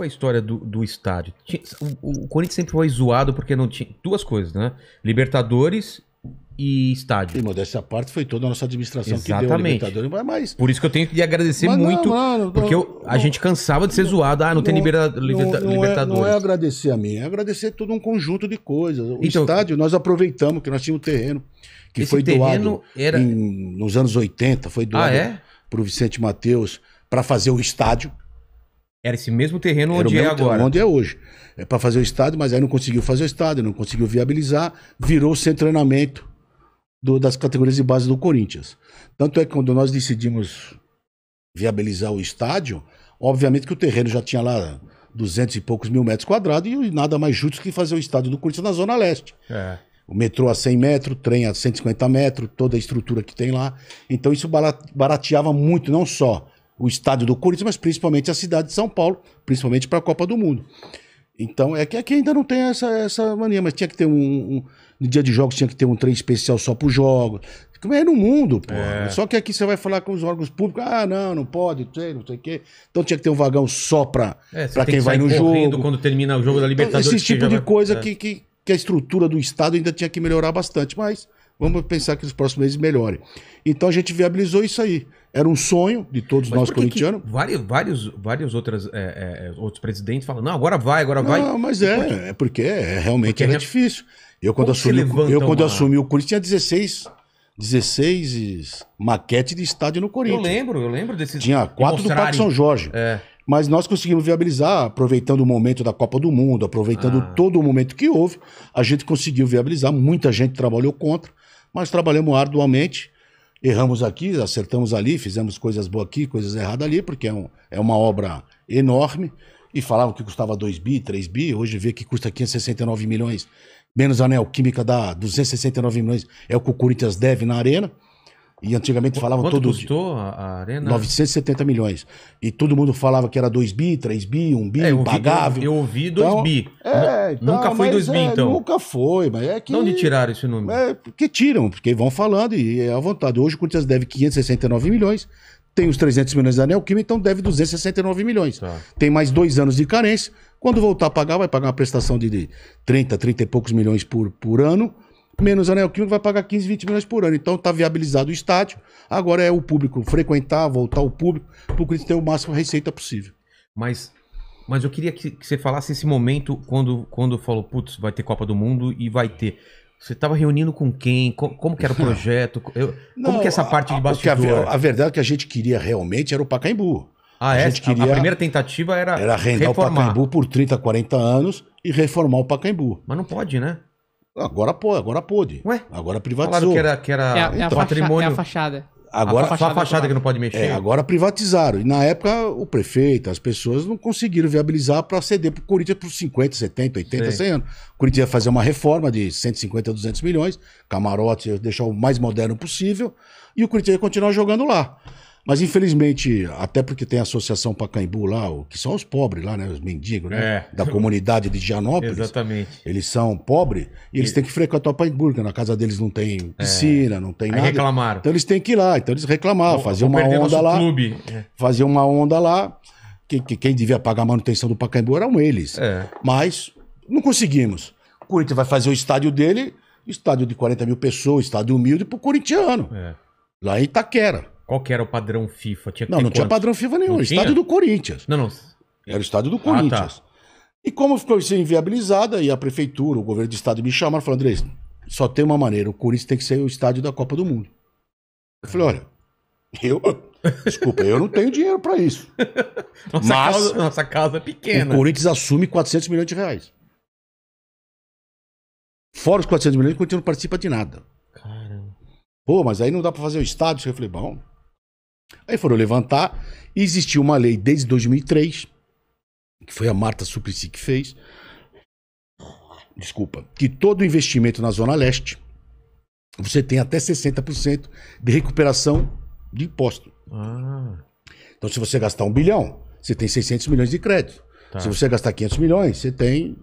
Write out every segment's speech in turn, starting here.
foi a história do, do estádio? O, o Corinthians sempre foi zoado porque não tinha. Duas coisas, né? Libertadores e estádio. E modéstia à parte, foi toda a nossa administração Exatamente. que deu Libertadores, mas... Por isso que eu tenho que agradecer mas muito, não, mano, porque eu, não, a gente cansava de ser não, zoado, ah, não, tem liberta, Libertadores. É, não é agradecer a mim, é agradecer todo um conjunto de coisas. O então, estádio, nós aproveitamos que nós tínhamos terreno que foi doado era... em, nos anos 80, foi ah, doado ah, é? para o Vicente Matheus para fazer o estádio. Era esse mesmo terreno Era onde é agora. Onde é hoje. É para fazer o estádio, mas aí não conseguiu fazer o estádio, não conseguiu viabilizar, virou de treinamento do, das categorias de base do Corinthians. Tanto é que quando nós decidimos viabilizar o estádio, obviamente que o terreno já tinha lá 200 e poucos mil metros quadrados e nada mais justo que fazer o estádio do Corinthians na Zona Leste. É. O metrô a 100 metros, trem a 150 metros, toda a estrutura que tem lá. Então isso barateava muito, não só o estádio do Corinthians, mas principalmente a cidade de São Paulo, principalmente para a Copa do Mundo. Então, é que aqui ainda não tem essa, essa mania, mas tinha que ter um, um No dia de jogos tinha que ter um trem especial só para os jogos. Como é no mundo, pô. É. Só que aqui você vai falar com os órgãos públicos, ah, não, não pode, tem, não sei o quê. Então tinha que ter um vagão só para é, quem que vai no jogo. quando termina o jogo da então, Libertadores. Então, esse tipo de vai... coisa é. que, que, que a estrutura do Estado ainda tinha que melhorar bastante, mas Vamos pensar que nos próximos meses melhore. Então a gente viabilizou isso aí. Era um sonho de todos Mas nós corintianos. Vários, vários, vários outras, é, é, é, outros presidentes falam, não, agora vai, agora vai. Não, mas é, é porque é, realmente porque era difícil. Eu quando, assumi, eu, quando uma... assumi o Corinthians tinha 16, 16 maquete de estádio no Corinthians. Eu lembro, eu lembro desses. Tinha quatro do Parque São Jorge. É. Mas nós conseguimos viabilizar, aproveitando o momento da Copa do Mundo, aproveitando ah. todo o momento que houve, a gente conseguiu viabilizar. Muita gente trabalhou contra, mas trabalhamos arduamente. Erramos aqui, acertamos ali, fizemos coisas boas aqui, coisas erradas ali, porque é, um, é uma obra enorme. E falavam que custava 2 bi, 3 bi, hoje vê que custa 569 milhões. Menos a Neoquímica dá 269 milhões, é o que o Corinthians deve na arena. E antigamente falavam Quanto todo custou dia. a arena? 970 milhões. E todo mundo falava que era 2 bi, 3 bi, 1 bi, é, eu impagável. eu, ouvi 2 então, bi. É, então, nunca foi 2 bi, é, então. Nunca foi, mas é que. Não de tiraram esse número. É, porque tiram, porque vão falando e é à vontade. Hoje o Corinthians deve 569 milhões, tem os 300 milhões da Neoquímica, então deve 269 milhões. Tá. Tem mais dois anos de carência. Quando voltar a pagar, vai pagar uma prestação de 30, 30 e poucos milhões por, por ano menos anel químico, vai pagar 15, 20 milhões por ano. Então está viabilizado o estádio. Agora é o público frequentar, voltar o público, para o Corinthians ter o máximo de receita possível. Mas, mas eu queria que, que você falasse esse momento quando, quando falou, putz, vai ter Copa do Mundo e vai ter. Você estava reunindo com quem? Como, como, que era o projeto? Eu, Não, como que é essa parte a, de bastidor? A, a verdade que a gente queria realmente era o Pacaembu. Ah, a é? Gente queria, a primeira tentativa era. Era arrendar reformar. o Pacaembu por 30, 40 anos e reformar o Pacaembu. Mas não pode, né? Agora, pô, agora pôde. Ué? Agora privatizou. Claro que era, que era é, então, é patrimônio. É a fachada. Agora, a fachada só a fachada que não pode mexer. É, agora privatizaram. E na época, o prefeito, as pessoas não conseguiram viabilizar para ceder para o Corinthians por 50, 70, 80, Sim. 100 anos. O Corinthians ia fazer uma reforma de 150, 200 milhões, camarote, deixar o mais moderno possível, e o Corinthians ia continuar jogando lá. Mas infelizmente, até porque tem a Associação Pacaembu lá, que são os pobres lá, né? Os mendigos, né? É. Da comunidade de Gianópolis. Exatamente. Eles são pobres e eles têm que frequentar o Pacaembu, porque na casa deles não tem é. piscina, é. não tem Aí nada. reclamaram. Então eles têm que ir lá, então eles reclamaram, fazer uma onda lá. Clube. Fazer uma onda lá. Que, que, quem devia pagar a manutenção do Pacaembu eram eles. É. Mas não conseguimos. O Corinthians vai fazer o estádio dele, estádio de 40 mil pessoas, estádio humilde para o corintiano. É. Lá em Itaquera. Qual que era o padrão FIFA? Tinha que não, não tinha padrão FIFA nenhum. Não estádio tinha? do Corinthians. Não, não. Era o estádio do ah, tá. Corinthians. Tá. E como ficou isso inviabilizada, e a prefeitura, o governo do estado me chamaram e falaram, Andrés, só tem uma maneira, o Corinthians tem que ser o estádio da Copa do Mundo. Eu falei, olha, eu... Desculpa, eu não tenho dinheiro para isso. Nossa, Mas nossa casa é pequena. O Corinthians assume 400 milhões de reais. Fora os 400 milhões, o Corinthians não participa de nada. Caramba. Pô, mas aí não dá para fazer o estádio. Eu falei, bom, Aí foram levantar, e existiu uma lei desde 2003, que foi a Marta Suplicy que fez, desculpa, que todo investimento na Zona Leste, você tem até 60% de recuperação de imposto. Ah. Então, se você gastar um bilhão, você tem 600 milhões de crédito. Tá. Se você gastar 500 milhões, você tem...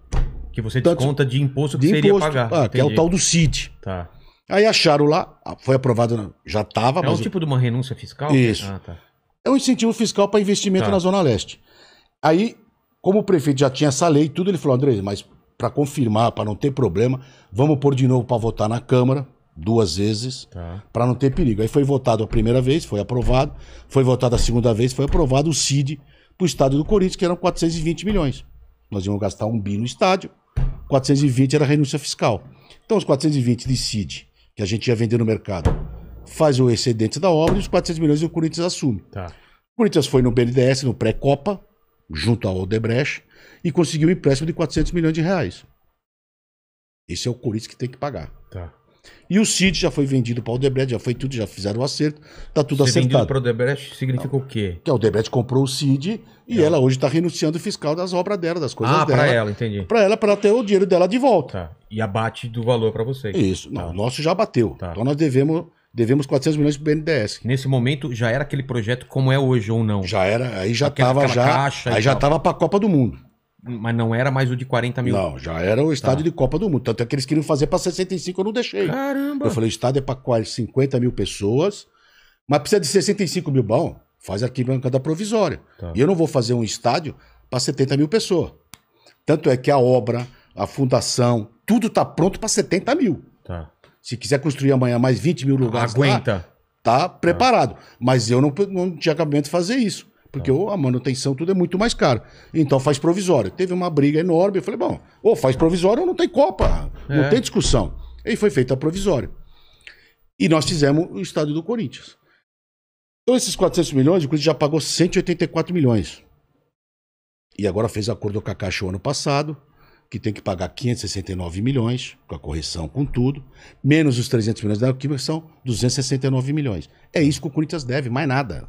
Que você tantos... desconta de imposto que de tem imposto, pagar. Ah, que é o tal do CID. Tá. Aí acharam lá, ah, foi aprovado, já estava. É mas um tipo de uma renúncia fiscal? Isso. Ah, tá. É um incentivo fiscal para investimento tá. na Zona Leste. Aí, como o prefeito já tinha essa lei e tudo, ele falou, André, mas para confirmar, para não ter problema, vamos pôr de novo para votar na Câmara, duas vezes, tá. para não ter perigo. Aí foi votado a primeira vez, foi aprovado. Foi votado a segunda vez, foi aprovado o CID para o estádio do Corinthians, que eram 420 milhões. Nós íamos gastar um bi no estádio, 420 era renúncia fiscal. Então, os 420 de CID que a gente ia vender no mercado, faz o excedente da obra e os 400 milhões o Corinthians assume. Tá. O Corinthians foi no BNDES, no pré-copa, junto ao Odebrecht, e conseguiu um empréstimo de 400 milhões de reais. Esse é o Corinthians que tem que pagar. Tá. E o Cid já foi vendido para o Odebrecht, já foi tudo, já fizeram o acerto, tá tudo Ser acertado. para o Odebrecht significa o quê? Que a Odebrecht comprou o Cid e é. ela hoje está renunciando o fiscal das obras dela, das coisas ah, dela. Ah, para ela, entendi. Para ela, para ter o dinheiro dela de volta. Tá. E abate do valor para vocês. Isso, tá. não, o nosso já bateu. Tá. Então nós devemos devemos 400 milhões para o BNDES. Nesse momento já era aquele projeto como é hoje ou não? Já era, aí já estava já, aí já estava para a Copa do Mundo. Mas não era mais o de 40 mil. Não, já era o estádio tá. de Copa do Mundo. Tanto é que eles queriam fazer para 65, eu não deixei. Caramba! Eu falei, estádio é para 50 mil pessoas, mas precisa de 65 mil. Bom, faz arquibancada provisória. Tá. E eu não vou fazer um estádio para 70 mil pessoas. Tanto é que a obra, a fundação, tudo está pronto para 70 mil. Tá. Se quiser construir amanhã mais 20 mil lugares Aguenta. Lá, tá preparado. Mas eu não, não tinha acabamento de fazer isso. Porque a manutenção tudo é muito mais caro. Então faz provisório. Teve uma briga enorme. Eu falei, bom, ou faz provisório ou não tem Copa. É. Não tem discussão. E foi feita a provisória E nós fizemos o estádio do Corinthians. Então esses 400 milhões, o Corinthians já pagou 184 milhões. E agora fez acordo com a Caixa o ano passado, que tem que pagar 569 milhões, com a correção, com tudo, menos os 300 milhões da equipe, que são 269 milhões. É isso que o Corinthians deve, mais nada.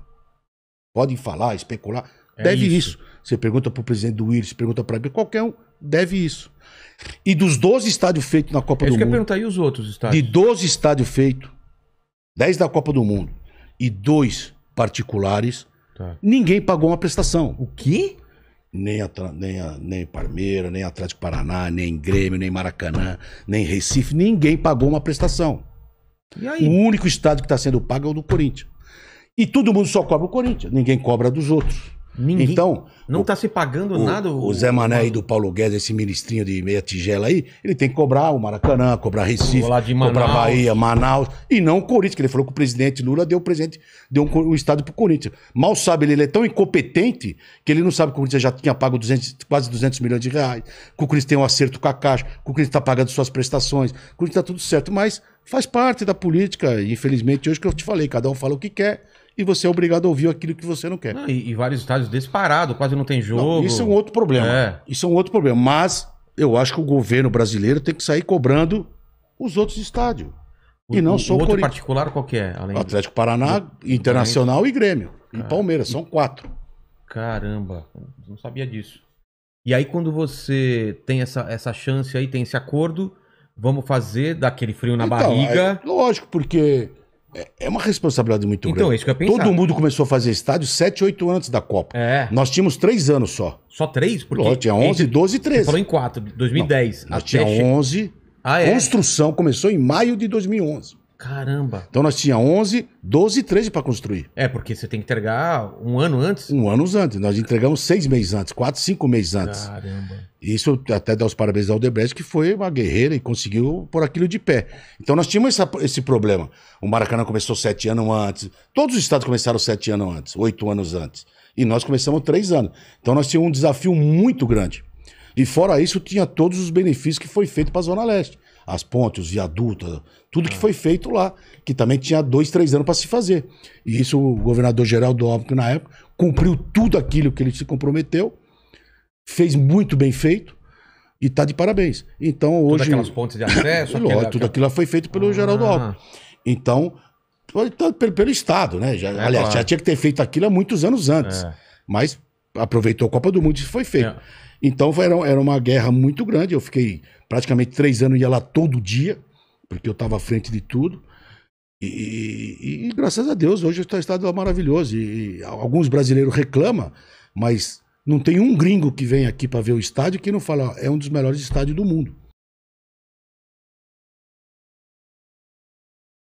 Podem falar, especular. É deve isso. isso. Você pergunta para o presidente do Willis, pergunta para qualquer um, deve isso. E dos 12 estádios feitos na Copa é do Mundo. Eu perguntar, e os outros estádios? De 12 estádios feitos, 10 da Copa do Mundo e dois particulares, tá. ninguém pagou uma prestação. O quê? Nem, a, nem, a, nem Parmeira, nem Atlético Paraná, nem Grêmio, nem Maracanã, nem Recife, ninguém pagou uma prestação. O único estádio que está sendo pago é o do Corinthians. E todo mundo só cobra o Corinthians, ninguém cobra dos outros. Ninguém. Então. Não está se pagando o, nada. O, o Zé Mané aí do Paulo Guedes, esse ministrinho de meia tigela aí, ele tem que cobrar o Maracanã, cobrar Recife, cobrar Bahia, Manaus, e não o Corinthians, que ele falou que o presidente Lula deu, presente, deu um, um estado para o Corinthians. Mal sabe ele, ele é tão incompetente que ele não sabe que o Corinthians já tinha pago 200, quase 200 milhões de reais, que o Corinthians tem um acerto com a Caixa, que o Corinthians está pagando suas prestações, que o Corinthians está tudo certo, mas faz parte da política, infelizmente, hoje que eu te falei, cada um fala o que quer e você é obrigado a ouvir aquilo que você não quer. Não, e, e, vários estádios desse parado, quase não tem jogo. Não, isso é um outro problema. É. Isso é um outro problema. Mas eu acho que o governo brasileiro tem que sair cobrando os outros estádios. O, e não o, só o outro Cori... particular qual é? Atlético Paraná, do... Internacional do... e Grêmio. E Palmeiras, são quatro. Caramba, não sabia disso. E aí quando você tem essa, essa chance aí, tem esse acordo, vamos fazer daquele frio na então, barriga. É, lógico, porque é, é uma responsabilidade muito então, grande. É isso que eu Todo mundo começou a fazer estádio 7, 8 antes da Copa. É. Nós tínhamos 3 anos só. Só 3? Porque Lógico, tinha 11, 12 e 13. Você falou em 4, 2010. Não, nós tínhamos 11. Ah, é? Construção começou em maio de 2011. Caramba. Então nós tinha 11, 12 e 13 para construir. É, porque você tem que entregar um ano antes? Um ano antes. Nós entregamos seis meses antes, quatro, cinco meses antes. Caramba. Isso até dá os parabéns ao Odebrecht, que foi uma guerreira e conseguiu pôr aquilo de pé. Então nós tínhamos essa, esse problema. O Maracanã começou sete anos antes. Todos os estados começaram sete anos antes, oito anos antes. E nós começamos três anos. Então nós tínhamos um desafio muito grande. E fora isso, tinha todos os benefícios que foi feito para a Zona Leste as pontes, os viadutos, tudo que é. foi feito lá, que também tinha dois, três anos para se fazer. E isso o governador Geraldo Alckmin, na época, cumpriu tudo aquilo que ele se comprometeu, fez muito bem feito e está de parabéns. Então hoje. Todas aquelas pontes de acesso? aquela... tudo aquilo foi feito pelo ah. Geraldo Alckmin. Então, pelo, pelo Estado, né? Já, é, aliás, claro. já tinha que ter feito aquilo há muitos anos é. antes. É. Mas aproveitou a Copa do Mundo e foi feito. É. Então era, era uma guerra muito grande. Eu fiquei praticamente três anos ia lá todo dia, porque eu estava à frente de tudo. E, e, e, graças a Deus, hoje o estado é maravilhoso. E, e, alguns brasileiros reclamam, mas não tem um gringo que vem aqui para ver o estádio que não fala, é um dos melhores estádios do mundo.